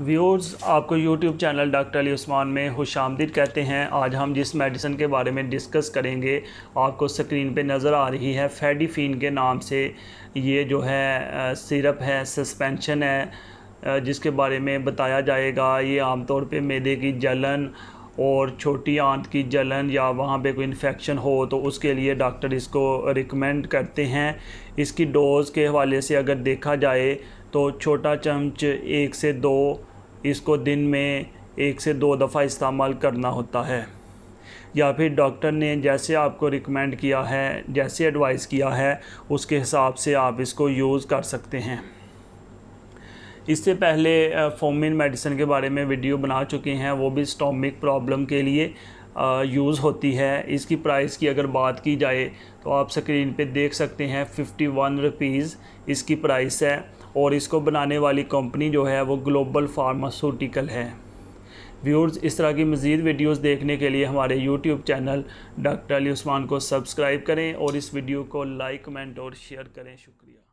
viewers आपको YouTube channel doctor Ali Usman में खुश आमदीद कहते हैं आज हम जिस मेडिसिन के बारे में डिस्कस करेंगे आपको स्क्रीन पे नज़र आ रही है फैडीफिन के नाम से ये जो है सिरप है सस्पेंशन है जिसके बारे में बताया जाएगा ये आमतौर पे मैदे की जलन और छोटी आंत की जलन या वहाँ पे कोई इन्फेक्शन हो तो उसके लिए डॉक्टर इसको रिकमेंड करते हैं इसकी डोज़ के हवाले से अगर देखा जाए तो छोटा चमच एक से दो इसको दिन में एक से दो दफ़ा इस्तेमाल करना होता है या फिर डॉक्टर ने जैसे आपको रिकमेंड किया है जैसे एडवाइस किया है उसके हिसाब से आप इसको यूज़ कर सकते हैं इससे पहले फोमिन मेडिसिन के बारे में वीडियो बना चुके हैं वो भी स्टोमिक प्रॉब्लम के लिए यूज़ होती है इसकी प्राइस की अगर बात की जाए तो आप स्क्रीन पे देख सकते हैं फिफ्टी वन रुपीज़ इसकी प्राइस है और इसको बनाने वाली कंपनी जो है वो ग्लोबल फार्मास्यूटिकल है व्यूर्स इस तरह की मज़ीद वीडियोस देखने के लिए हमारे YouTube channel doctor Ali Usman को सब्सक्राइब करें और इस वीडियो को लाइक कमेंट और शेयर करें शुक्रिया